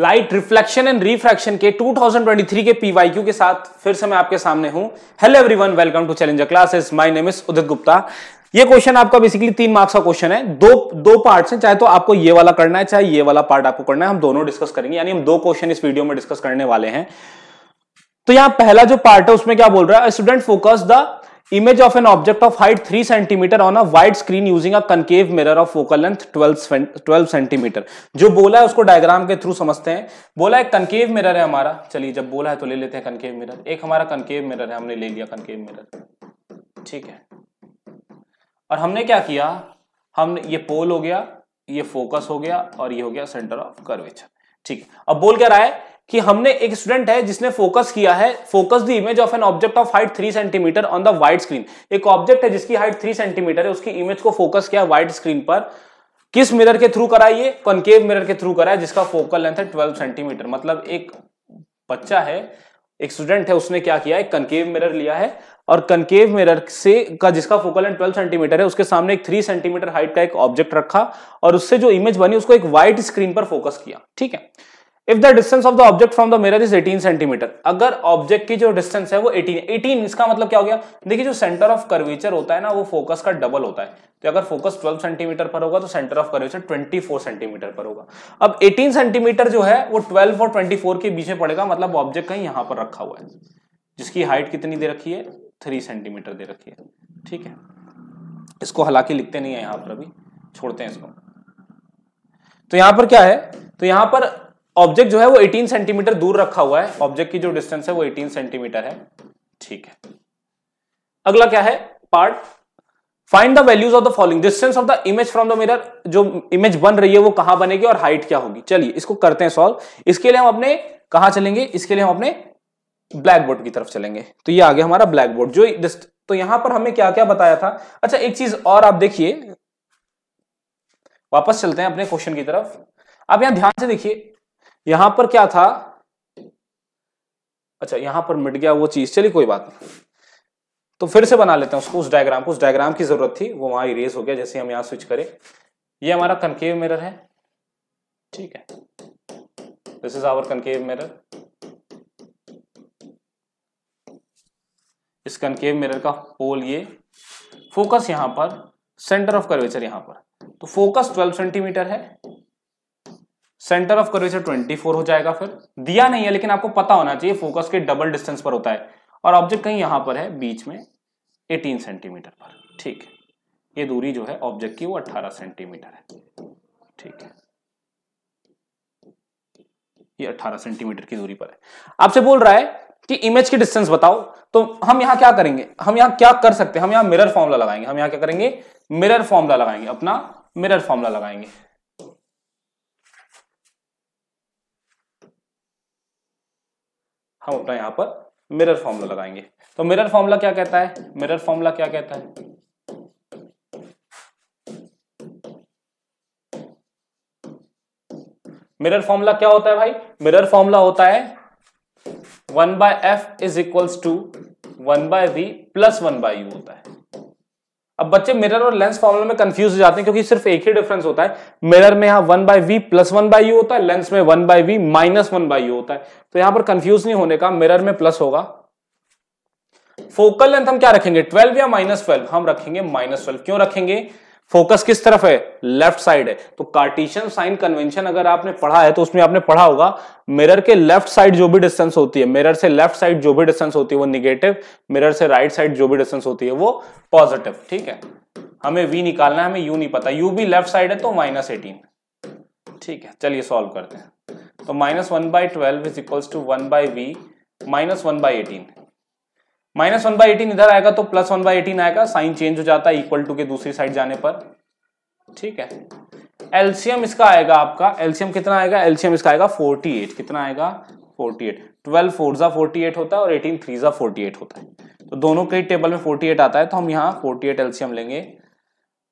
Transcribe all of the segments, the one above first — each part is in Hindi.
लाइट रिफ्लेक्शन एंड रिफ्रैक्शन के 2023 के पीवाईक्यू के साथ फिर से मैं आपके सामने हूं hello everyone welcome to challenger classes my name is Udit Gupta ये क्वेश्चन आपका बेसिकली तीन मार्क्स का क्वेश्चन है दो दो पार्ट्स हैं चाहे तो आपको ये वाला करना है चाहे ये वाला पार्ट आपको करना है हम दोनों डिस्कस करेंगे यानी हम दो क्वेश्चन इस वीडियो में डिस्कस करने वाले हैं तो यहां पहला जो पार्ट है उसमें क्या बोल रहा है student focus the image of an object of height three centimetre on a wide screen using a concave mirror of focal length 12 twelve centimetre जो बोला है उसको डायग्राम के थ्रू समझते हैं बोला है कनकेव मिरर है हमारा चलिए जब बोला है तो ले लेते हैं कनकेव मिरर एक हमारा कनकेव मिरर है हमने ले लिया कनकेव मिरर ठीक है और हमने क्या किया हमने ये पोल हो गया ये फोकस हो गया और ये हो गया सेंटर ऑफ कर्वेचर ठीक अब बोल क्या रहा है कि हमने एक स्टूडेंट है जिसने फोकस किया है focus the image of an object of height three centimetre on the white screen एक ऑब्जेक्ट है जिसकी हाइट थ्री सेंटीमीटर है उसकी इमेज को फोकस किया वाइट स्क्रीन पर किस मिरर के थ्रू कराइए कॉन्केव मिरर के थ्रू कराया जिसका फोकल लेंथ है ट्वेल्व सेंटीमीटर मतलब एक बच्चा है एक स्टूडेंट है उसने क्या किया एक कनकेव मिरर लिया है और कनकेव मिरर से का जिसका फोकल लेंथ 12 सेंटीमीटर है उसके सामने एक 3 सेंटीमीटर हाइट का एक ऑब्जेक्ट रखा और उससे जो इमेज बनी उसको एक वाइट स्क्रीन पर फोकस किया ठीक है if the distance of the object from the mirror is 18 centimetre अगर ऑब्जेक्ट की जो डिस्टेंस है वो 18 18 इसका मतलब क्या हो गया देखिए जो सेंटर ऑफ कर्वेचर होता है ना वो फोकस का डबल होता है तो अगर फोकस 12 सेंटीमीटर पर होगा तो सेंटर ऑफ कर्वेचर 24 सेंटीमीटर पर होगा अब 18 सेंटीमीटर जो है वो 12 और 24 के बीच में पड़ेगा मतलब ऑब्जेक्ट कहीं यहां पर रखा हुआ है जिसकी हाइट कितनी दे रखी है थ्री सेंटीमीटर दे रखी है ठीक है इसको हालांकि लिखते नहीं है यहां पर अभी छोड़ते हैं इसको तो यहां पर क्या है तो यहां पर ऑब्जेक्ट जो है वो 18 सेंटीमीटर दूर रखा हुआ है ऑब्जेक्ट की जो डिस्टेंस है वो 18 सेंटीमीटर है ठीक है अगला क्या है part find the values of the following distance of the image from the mirror जो इमेज बन रही है वो कहां बनेगी और हाइट क्या होगी चलिए इसको करते हैं सॉल्व इसके लिए हम अपने कहा चलेंगे इसके लिए हम अपने ब्लैक बोर्ड की तरफ चलेंगे तो ये आगे हमारा ब्लैक बोर्ड जो तो यहां पर हमें क्या क्या बताया था अच्छा एक चीज और आप देखिए वापस चलते हैं अपने क्वेश्चन की तरफ आप यहां ध्यान से देखिए यहां पर क्या था अच्छा यहां पर मिट गया वो चीज चलिए कोई बात नहीं तो फिर से बना लेते हैं उसको उस डायग्राम को उस डायग्राम की जरूरत थी वो वहां इरेज हो गया जैसे हम यहां स्विच करें ये हमारा कनकेव मिरर है ठीक है this is our concave mirror इस कनकेव मिरर का पोल ये फोकस यहां पर सेंटर ऑफ कर्वेचर यहां पर तो फोकस 12 सेंटीमीटर है सेंटर ऑफ कर्वेचर 24 हो जाएगा फिर दिया नहीं है लेकिन आपको पता होना चाहिए फोकस के डबल डिस्टेंस पर होता है और ऑब्जेक्ट कहीं यहां पर है बीच में 18 सेंटीमीटर पर ठीक है ये दूरी जो है ऑब्जेक्ट की वो 18 सेंटीमीटर है ठीक है ये 18 सेंटीमीटर की दूरी पर है आपसे बोल रहा है कि इमेज की डिस्टेंस बताओ तो हम यहां क्या करेंगे हम यहाँ क्या कर सकते हैं हम यहाँ मिरर फॉर्मुला लगाएंगे हम यहाँ क्या करेंगे मिरर फॉर्मूला लगाएंगे अपना मिरर फॉर्मुला लगाएंगे हम अपना यहां पर मिरर फॉर्मूला लगाएंगे तो मिरर फॉर्मूला क्या कहता है मिरर फॉर्मूला क्या कहता है मिरर फॉर्मूला क्या होता है भाई मिरर फॉर्मूला होता है one by F is equals to one by we plus one by U होता है अब बच्चे मिरर और लेंस फॉर्मूला में कंफ्यूज हो जाते हैं क्योंकि सिर्फ एक ही डिफरेंस होता है मिरर में यहां one by we plus one by U होता है लेंस में one by V minus one by U होता है तो यहां पर कंफ्यूज नहीं होने का मिरर में प्लस होगा फोकल लेंथ हम क्या रखेंगे ट्वेल्व या माइनस ट्वेल्व हम रखेंगे माइनस ट्वेल्व क्यों रखेंगे फोकस किस तरफ है लेफ्ट साइड है तो कार्टिशियन साइन कन्वेंशन अगर आपने पढ़ा है तो उसमें आपने पढ़ा होगा मिरर के लेफ्ट साइड जो भी डिस्टेंस होती है मिरर से लेफ्ट साइड जो भी डिस्टेंस होती है वो निगेटिव मिरर से राइट right साइड जो भी डिस्टेंस होती है वो पॉजिटिव ठीक है हमें वी निकालना है हमें यू नहीं पता यू भी लेफ्ट साइड है तो माइनस एटीन ठीक है चलिए सॉल्व करते हैं तो minus one by twelve is equals to one by V minus one by eighteen minus one by eighteen इधर आएगा तो प्लस वन बाई एटीन आएगा साइन चेंज हो जाता है इक्वल टू के दूसरी साइड जाने पर ठीक है एल्सियम इसका आएगा आपका एल्सियम कितना आएगा एल्सियम इसका आएगा फोर्टी एट कितना आएगा एट ट्वेल्व फोर जा फोर्टी एट होता है और एटीन थ्री जा फोर्टी होता है तो दोनों के टेबल में फोर्टी एट आता है तो हम यहाँ फोर्टी एट एल्सियम लेंगे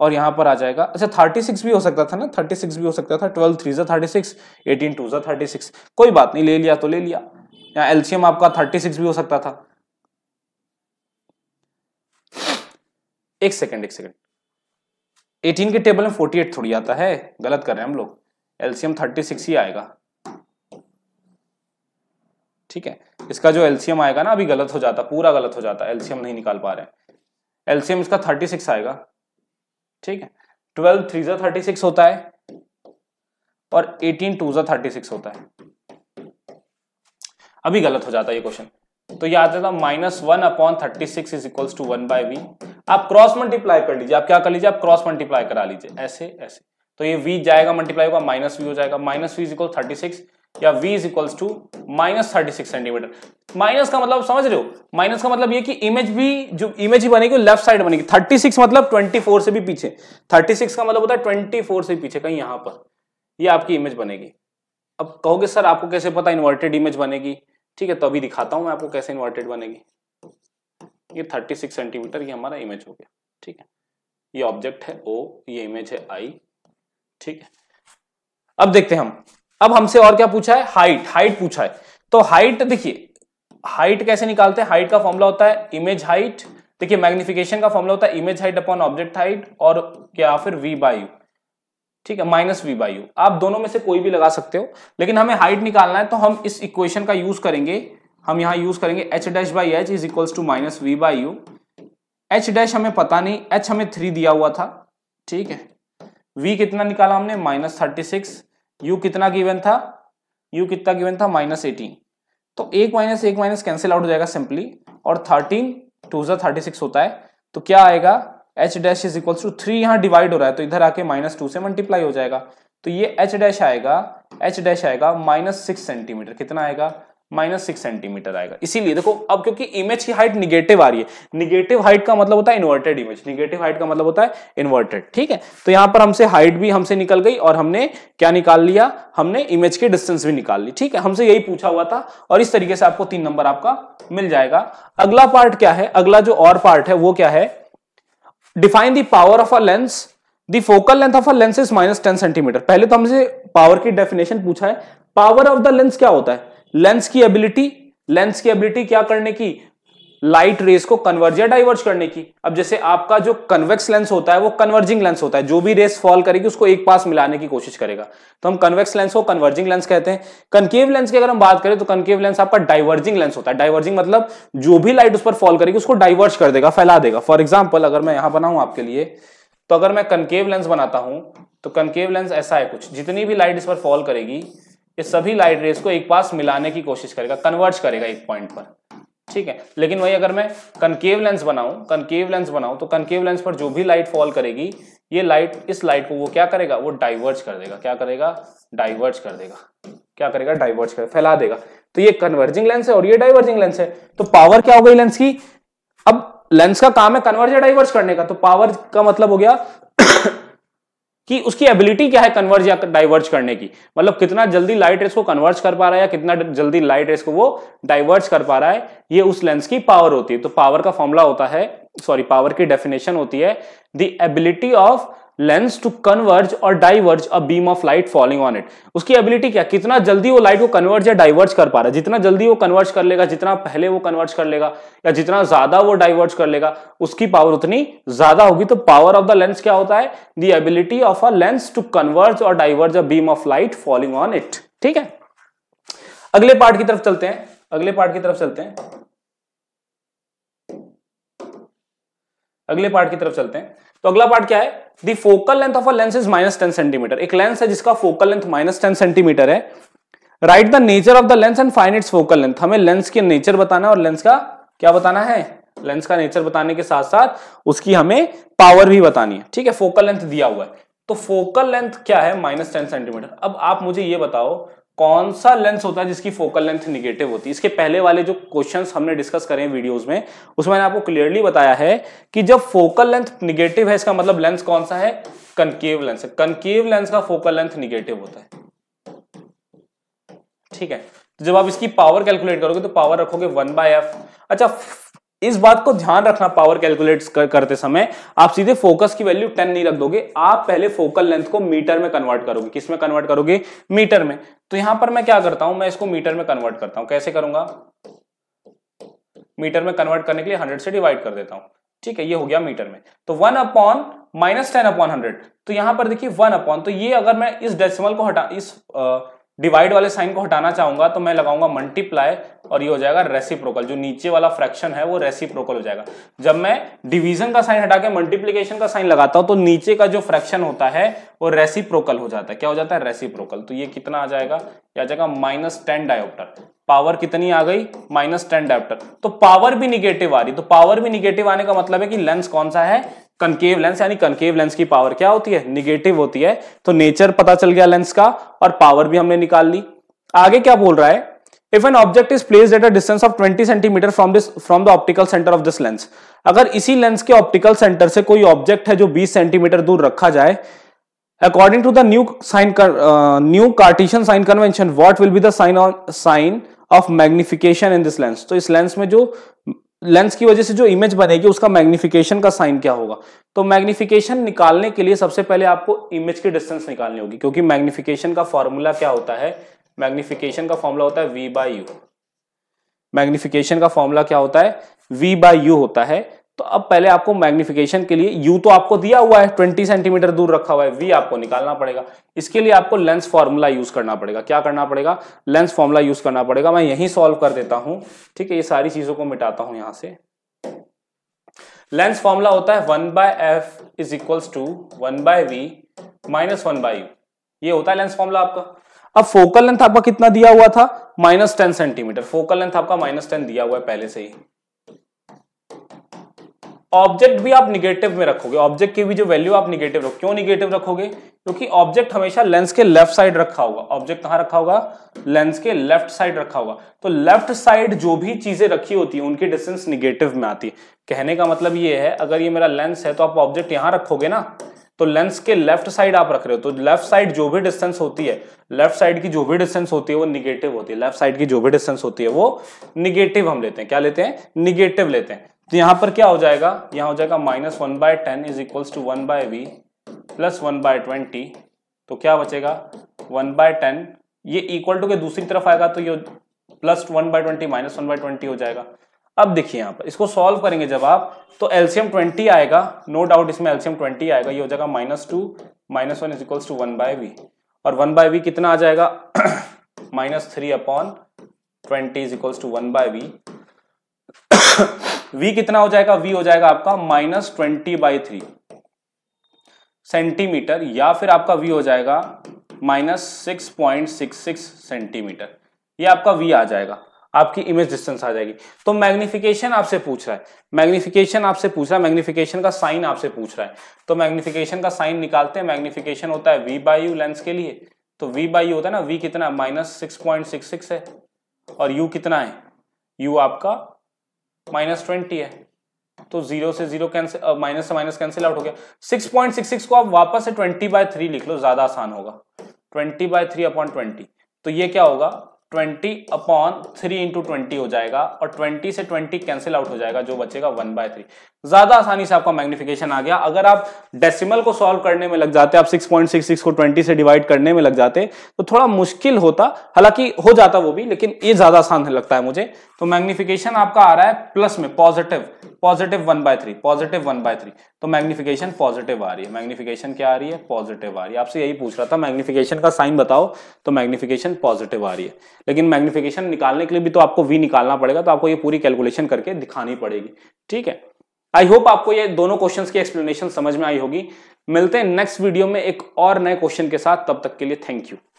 और यहाँ पर आ जाएगा अच्छा थर्टी सिक्स भी हो सकता था ना थर्टी सिक्स भी हो सकता था ट्वेल्व थ्री जा थर्टी सिक्स एटीन टू जा थर्टी कोई बात नहीं ले लिया तो ले लिया यहाँ एल्सियम आपका थर्टी सिक्स भी हो सकता था एक सेकंड एक सेकंड 18 के टेबल में 48 थोड़ी आता है गलत कर रहे हैं हम लोग एलसीएम 36 ही आएगा ठीक है इसका जो एलसीएम आएगा ना अभी गलत हो जाता पूरा गलत हो जाता एलसीएम नहीं निकाल पा रहे हैं एलसीएम इसका 36 आएगा ठीक है ट्वेल्व थ्री जो थर्टी सिक्स होता है और एटीन टू जो थर्टी सिक्स होता है अभी गलत हो जाता है ये क्वेश्चन तो याद रहता minus one upon thirty six is equals to one by V आप क्रॉस मल्टीप्लाई कर लीजिए आप क्या कर लीजिए आप क्रॉस मल्टीप्लाई करा लीजिए ऐसे ऐसे तो ये वी जाएगा मल्टीप्लाई होगा माइनस वी हो जाएगा minus V is equal thirty six या v is equal to minus thirty six centimetre minus का मतलब समझ रहे हो माइनस का मतलब ये कि इमेज भी जो इमेज ही बनेगी लेफ्ट साइड बनेगी थर्टी सिक्स मतलब ट्वेंटी फोर से भी पीछे थर्टी सिक्स का मतलब होता है ट्वेंटी फोर से पीछे कहीं यहां पर ये आपकी इमेज बनेगी अब कहोगे सर आपको कैसे पता इन्वर्टेड इमेज बनेगी ठीक है तो अभी दिखाता हूं मैं आपको कैसे इन्वर्टेड बनेगी ये 36 सेंटीमीटर ये हमारा इमेज हो गया ठीक है ये ऑब्जेक्ट है ओ ये इमेज है आई ठीक है अब देखते हैं हम अब हमसे और क्या पूछा है हाइट हाइट पूछा है तो हाइट देखिए हाइट कैसे निकालते हैं हाइट का फॉर्मूला होता है इमेज हाइट देखिए मैग्निफिकेशन का फॉर्मूला होता है image height upon object height और क्या फिर वी बाई ठीक है माइनस वी बाई आप दोनों में से कोई भी लगा सकते हो लेकिन हमें हाइट निकालना है तो हम इस इक्वेशन का यूज करेंगे हम यहाँ यूज करेंगे H dash by H is equals to minus V by U H dash हमें पता नहीं एच हमें थ्री दिया हुआ था ठीक है वी कितना निकाला हमने माइनस थर्टी सिक्स यू कितना गिवन था यू कितना गिवन था माइनस एटीन तो एक माइनस एक माइनस कैंसिल आउट हो जाएगा सिंपली और थर्टीन टू जो थर्टी सिक्स होता है तो क्या आएगा H dash is equals to three यहाँ डिवाइड हो रहा है तो इधर आके माइनस टू से मल्टीप्लाई हो जाएगा तो ये एच डैश आएगा एच डैश आएगा माइनस सिक्स सेंटीमीटर कितना आएगा माइनस सिक्स सेंटीमीटर आएगा इसीलिए देखो अब क्योंकि इमेज की हाइट निगेटिव आ रही है निगेटिव हाइट का मतलब होता है इन्वर्टेड इमेज निगेटिव हाइट का मतलब होता है इन्वर्टेड ठीक है तो यहां पर हमसे हाइट भी हमसे निकल गई और हमने क्या निकाल लिया हमने इमेज की डिस्टेंस भी निकाल ली ठीक है हमसे यही पूछा हुआ था और इस तरीके से आपको तीन नंबर आपका मिल जाएगा अगला पार्ट क्या है अगला जो और पार्ट है वो क्या है define the power of a lens the focal length of a lens is minus ten centimetre पहले तो हमसे पावर की डेफिनेशन पूछा है पावर ऑफ द लेंस क्या होता है लेंस की एबिलिटी लेंस की एबिलिटी क्या करने की लाइट रेस को कन्वर्ज या डाइवर्ज करने की अब जैसे आपका जो कन्वेक्स लेंस होता है वो कन्वर्जिंग लेंस होता है जो भी रेस फॉल करेगी उसको एक पास मिलाने की कोशिश करेगा तो हम कन्वेक्स लेंस को कन्वर्जिंग लेंस कहते हैं कनकेव लेंस की अगर हम बात करें तो कनकेव लेंस आपका डाइवर्जिंग लेंस होता है डाइवर्जिंग मतलब जो भी लाइट उस पर फॉल करेगी उसको डाइवर्ज कर देगा फैला देगा फॉर एग्जाम्पल अगर मैं यहां बनाऊ आपके लिए तो अगर मैं कनकेव लेंस बनाता हूं तो कनकेव लेंस ऐसा है कुछ जितनी भी लाइट इस पर फॉल करेगी ये सभी लाइट रेस को एक पास मिलाने की कोशिश करेगा कन्वर्ज करेगा एक पॉइंट पर ठीक है लेकिन वही अगर मैं कनकेव लेंस बनाऊं कनकेव लेंस बनाऊं तो कनकेव लेंस पर जो भी लाइट फॉल करेगी ये लाइट इस लाइट को वो क्या करेगा वो डाइवर्ज कर देगा क्या करेगा डाइवर्ज कर देगा क्या करेगा डाइवर्ज कर फैला देगा तो ये कन्वर्जिंग लेंस है और ये डाइवर्जिंग लेंस है तो पावर क्या हो गई लेंस की अब लेंस का काम है कन्वर्ज या डाइवर्ज करने का तो पावर का मतलब हो गया कि उसकी एबिलिटी क्या है कन्वर्ज या डाइवर्ज करने की मतलब कितना जल्दी लाइट रेस को कन्वर्ज कर पा रहा है या कितना जल्दी लाइट रेस को वो डाइवर्ज कर पा रहा है ये उस लेंस की पावर होती है तो पावर का फॉर्मूला होता है सॉरी पावर की डेफिनेशन होती है the ability of lens to converge और diverge a beam of light falling on it उसकी एबिलिटी क्या कितना जल्दी वो लाइट को कन्वर्ज या डाइवर्ज कर पा रहा है जितना जल्दी वो कन्वर्ज कर लेगा जितना पहले वो कन्वर्ज कर लेगा या जितना ज्यादा वो डाइवर्ज कर लेगा उसकी पावर उतनी ज्यादा होगी तो पावर ऑफ द लेंस क्या होता है the ability of a lens to converge और diverge a beam of light falling on it ठीक है अगले पार्ट की तरफ चलते हैं अगले पार्ट की तरफ चलते हैं अगले पार्ट की तरफ चलते हैं तो अगला पार्ट क्या है the focal length of a lens is minus ten centimetre एक लेंस है जिसका focal length minus ten centimetre है right the nature of the lens and fine its focal length हमें लेंस के नेचर बताना है और लेंस का क्या बताना है लेंस का नेचर बताने के साथ साथ उसकी हमें पावर भी बतानी है ठीक है फोकल लेंथ दिया हुआ है तो फोकल लेंथ क्या है माइनस टेन सेंटीमीटर अब आप मुझे ये बताओ कौन सा लेंस होता है जिसकी फोकल लेंथ निगेटिव होती है इसके पहले वाले जो क्वेश्चन हमने डिस्कस करे हैं वीडियोज में उसमें मैंने आपको क्लियरली बताया है कि जब फोकल लेंथ निगेटिव है इसका मतलब लेंस कौन सा है कनकेव लेंस है कनकेव लेंस का फोकल लेंथ निगेटिव होता है ठीक है तो जब आप इसकी पावर कैलकुलेट करोगे तो पावर रखोगे वन बाय एफ अच्छा इस बात को ध्यान रखना पावर कैलकुलेट कर, करते समय आप सीधे फोकस की वैल्यू 10 नहीं रख दोगे आप पहले फोकल लेंथ को मीटर में कन्वर्ट करोगे किस में कन्वर्ट करोगे मीटर में तो यहां पर मैं क्या करता हूं मैं इसको मीटर में कन्वर्ट करता हूं कैसे करूंगा मीटर में कन्वर्ट करने के लिए हंड्रेड से डिवाइड कर देता हूं ठीक है ये हो गया मीटर में तो one upon minus ten upon hundred तो यहां पर देखिए वन अपॉन तो ये अगर मैं इस डेसिमल को हटा इस आ, डिवाइड वाले साइन को हटाना चाहूंगा तो मैं लगाऊंगा मल्टीप्लाई और ये हो जाएगा रेसिप्रोकल जो नीचे वाला फ्रैक्शन है वो रेसिप्रोकल हो जाएगा जब मैं डिवीजन का साइन हटा के मल्टीप्लीकेशन का साइन लगाता हूं तो नीचे का जो फ्रैक्शन होता है वो रेसिप्रोकल हो जाता है क्या हो जाता है रेसिप्रोकल तो ये कितना आ जाएगा क्या आ जाएगा माइनस टेन डायोप्टर पावर कितनी आ गई माइनस टेन डायोप्टर तो पावर भी निगेटिव आ रही तो पावर भी निगेटिव आने का मतलब है कि लेंस कौन सा है कंकेव लेंस यानी कंकेव लेंस की पावर क्या होती है निगेटिव होती है तो नेचर पता चल गया लेंस का और पावर भी हमने निकाल ली आगे क्या बोल रहा है if an object is placed at a distance of 20 centimetre from this from the optical centre of this lens अगर इसी लेंस के ऑप्टिकल सेंटर से कोई ऑब्जेक्ट है जो 20 सेंटीमीटर दूर रखा जाए according to the new sign new Cartesian sign convention what will be the sign on sign of magnification in this lens तो इस लेंस में जो लेंस की वजह से जो इमेज बनेगी उसका मैग्निफिकेशन का साइन क्या होगा तो मैग्निफिकेशन निकालने के लिए सबसे पहले आपको इमेज की डिस्टेंस निकालनी होगी क्योंकि मैग्निफिकेशन का फॉर्मूला क्या होता है मैग्निफिकेशन का फॉर्मूला होता है वी बाई यू मैग्निफिकेशन का फॉर्मूला क्या होता है वी बाई यू होता है तो अब पहले आपको मैग्निफिकेशन के लिए यू तो आपको दिया हुआ है ट्वेंटी सेंटीमीटर दूर रखा हुआ है वी आपको निकालना पड़ेगा इसके लिए आपको लेंस फॉर्मूला यूज करना पड़ेगा क्या करना पड़ेगा लेंस फॉर्मूला यूज करना पड़ेगा मैं यही सॉल्व कर देता हूं ठीक है ये सारी चीजों को मिटाता हूं यहां से लेंस फॉर्मूला होता है one by F is equals to one by v minus one by u ये होता है लेंस फॉर्मूला आपका अब फोकल लेंथ आपका कितना दिया हुआ था minus ten centimetre focal length आपका माइनस टेन दिया हुआ है पहले से ही ऑब्जेक्ट भी आप निगेटिव में रखोगे ऑब्जेक्ट की भी जो वैल्यू आप निगेटिव रखोगे क्यों निगेटिव रखोगे क्योंकि ऑब्जेक्ट हमेशा लेंस के लेफ्ट साइड रखा होगा ऑब्जेक्ट कहां रखा होगा लेंस के लेफ्ट साइड रखा होगा तो लेफ्ट साइड जो भी चीजें रखी होती है उनकी डिस्टेंस निगेटिव में आती है कहने का मतलब ये है अगर ये मेरा लेंस है तो आप ऑब्जेक्ट यहां रखोगे ना तो लेंस के लेफ्ट साइड आप रख रहे हो तो लेफ्ट साइड जो भी डिस्टेंस होती है लेफ्ट साइड की जो भी डिस्टेंस होती है वो निगेटिव होती है लेफ्ट साइड की जो भी डिस्टेंस होती है वो निगेटिव हम लेते हैं क्या लेते हैं निगेटिव लेते हैं तो यहां पर क्या हो जाएगा यहां हो जाएगा minus one by ten is equals to one by we plus one by twenty तो क्या बचेगा वन बाय टेन ये इक्वल टू के दूसरी तरफ आएगा तो ये plus one by twenty minus one by twenty हो जाएगा अब देखिए यहां पर इसको सॉल्व करेंगे जब आप तो एल्सियम ट्वेंटी आएगा नो डाउट इसमें एल्सियम ट्वेंटी आएगा ये हो जाएगा minus two minus one is equals to one by v और वन बाय वी कितना आ जाएगा minus three upon twenty is equals to one by v v कितना हो जाएगा v हो जाएगा आपका minus twenty by three centimetre या फिर आपका v हो जाएगा minus six point six six centimetre ये आपका v आ जाएगा आपकी इमेज डिस्टेंस आ जाएगी तो मैग्निफिकेशन आपसे पूछ रहा है मैग्निफिकेशन आपसे पूछ रहा है मैग्निफिकेशन का साइन आपसे पूछ रहा है तो मैग्निफिकेशन का साइन निकालते हैं मैग्निफिकेशन होता है वी बाई यू लेंस के लिए तो वी बाई यू होता है ना वी कितना minus six point six six है और यू कितना है यू आपका माइनस ट्वेंटी है तो जीरो से जीरो कैंसिल माइनस से माइनस कैंसिल आउट हो गया सिक्स पॉइंट सिक्स सिक्स को आप वापस से ट्वेंटी बाय थ्री लिख लो ज्यादा आसान होगा twenty by three upon twenty तो ये क्या होगा twenty upon three into twenty हो जाएगा और ट्वेंटी से ट्वेंटी कैंसिल आउट हो जाएगा जो बचेगा वन बाय थ्री ज्यादा आसानी से आपका मैग्निफिकेशन आ गया अगर आप डेसिमल को सॉल्व करने में लग जाते आप सिक्स सिक्स पॉइंट सिक्स को ट्वेंटी से डिवाइड करने में लग जाते तो थोड़ा मुश्किल होता हालांकि हो जाता वो भी लेकिन ये ज्यादा आसान लगता है मुझे तो मैग्निफिकेशन आपका आ रहा है प्लस में positive positive one by three positive one by three तो मैग्निफिकेशन पॉजिटिव आ रही है मैग्निफिकेशन क्या आ रही है पॉजिटिव आ रही है आपसे यही पूछ रहा था मैग्निफिकेशन का साइन बताओ तो मैग्निफिकेशन पॉजिटिव आ रही है लेकिन मैग्निफिकेशन निकालने के लिए भी तो आपको वी निकालना पड़ेगा तो आपको ये पूरी कैलकुलेशन करके दिखानी पड़ेगी ठीक है आई होप आपको ये दोनों क्वेश्चन की एक्सप्लेनेशन समझ में आई होगी मिलते हैं नेक्स्ट वीडियो में एक और नए क्वेश्चन के साथ तब तक के लिए थैंक यू